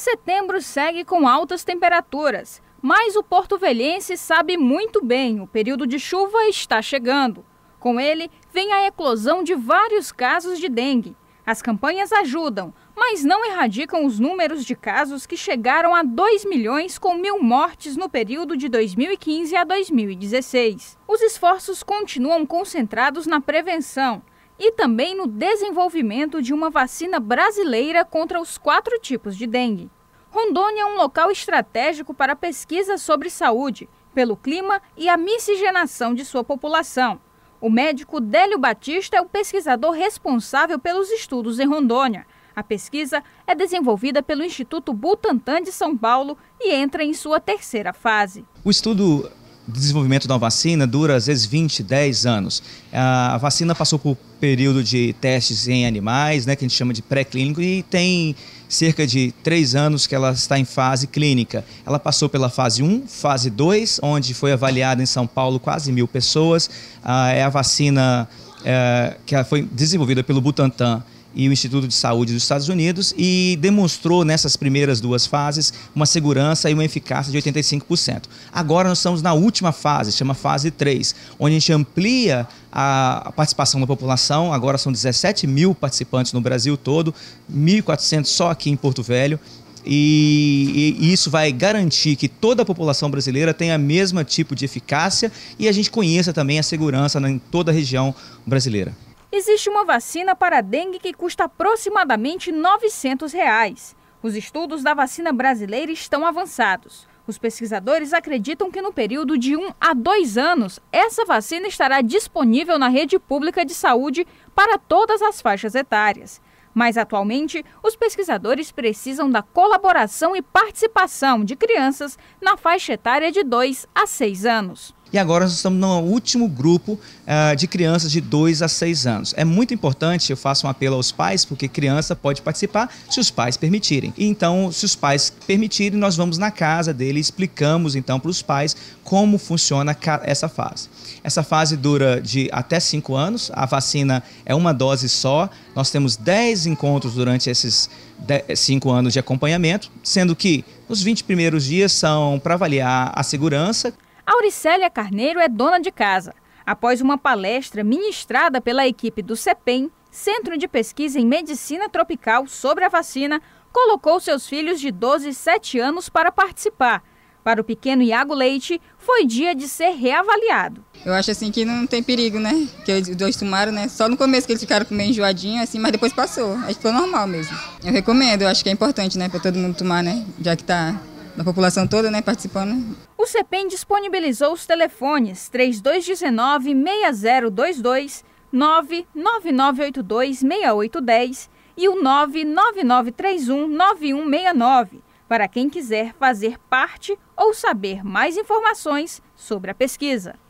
Setembro segue com altas temperaturas, mas o Porto Velhense sabe muito bem o período de chuva está chegando. Com ele, vem a eclosão de vários casos de dengue. As campanhas ajudam, mas não erradicam os números de casos que chegaram a 2 milhões com mil mortes no período de 2015 a 2016. Os esforços continuam concentrados na prevenção, e também no desenvolvimento de uma vacina brasileira contra os quatro tipos de dengue. Rondônia é um local estratégico para pesquisa sobre saúde, pelo clima e a miscigenação de sua população. O médico Délio Batista é o pesquisador responsável pelos estudos em Rondônia. A pesquisa é desenvolvida pelo Instituto Butantan de São Paulo e entra em sua terceira fase. O estudo desenvolvimento da vacina dura às vezes 20, 10 anos. A vacina passou por período de testes em animais, né, que a gente chama de pré-clínico, e tem cerca de 3 anos que ela está em fase clínica. Ela passou pela fase 1, fase 2, onde foi avaliada em São Paulo quase mil pessoas. Ah, é a vacina é, que foi desenvolvida pelo Butantan e o Instituto de Saúde dos Estados Unidos e demonstrou nessas primeiras duas fases uma segurança e uma eficácia de 85%. Agora nós estamos na última fase, chama fase 3, onde a gente amplia a participação da população, agora são 17 mil participantes no Brasil todo, 1.400 só aqui em Porto Velho, e, e, isso vai garantir que toda a população brasileira tenha o mesmo tipo de eficácia e a gente conheça também a segurança em toda a região brasileira. Existe uma vacina para a dengue que custa aproximadamente R$ 900. Reais. Os estudos da vacina brasileira estão avançados. Os pesquisadores acreditam que no período de 1 a 2 anos, essa vacina estará disponível na rede pública de saúde para todas as faixas etárias. Mas atualmente, os pesquisadores precisam da colaboração e participação de crianças na faixa etária de 2 a 6 anos. E agora nós estamos no último grupo uh, de crianças de 2 a 6 anos. É muito importante, eu faço um apelo aos pais, porque criança pode participar se os pais permitirem. E, então, se os pais permitirem, nós vamos na casa dele e explicamos então para os pais como funciona essa fase. Essa fase dura de até 5 anos, a vacina é uma dose só, nós temos 10 encontros durante esses 5 anos de acompanhamento, sendo que os 20 primeiros dias são para avaliar a segurança, Auricélia Carneiro é dona de casa. Após uma palestra ministrada pela equipe do CEPEM, Centro de Pesquisa em Medicina Tropical, sobre a vacina, colocou seus filhos de 12 e 7 anos para participar. Para o pequeno Iago Leite, foi dia de ser reavaliado. Eu acho assim que não tem perigo, né? Que os dois tomaram, né? Só no começo que eles ficaram com meio enjoadinho, assim, mas depois passou. Acho que foi normal mesmo. Eu recomendo, eu acho que é importante, né, para todo mundo tomar, né? Já que tá da população toda né, participando. O CEPEM disponibilizou os telefones 3219-6022, 99982-6810 e o 99931-9169 para quem quiser fazer parte ou saber mais informações sobre a pesquisa.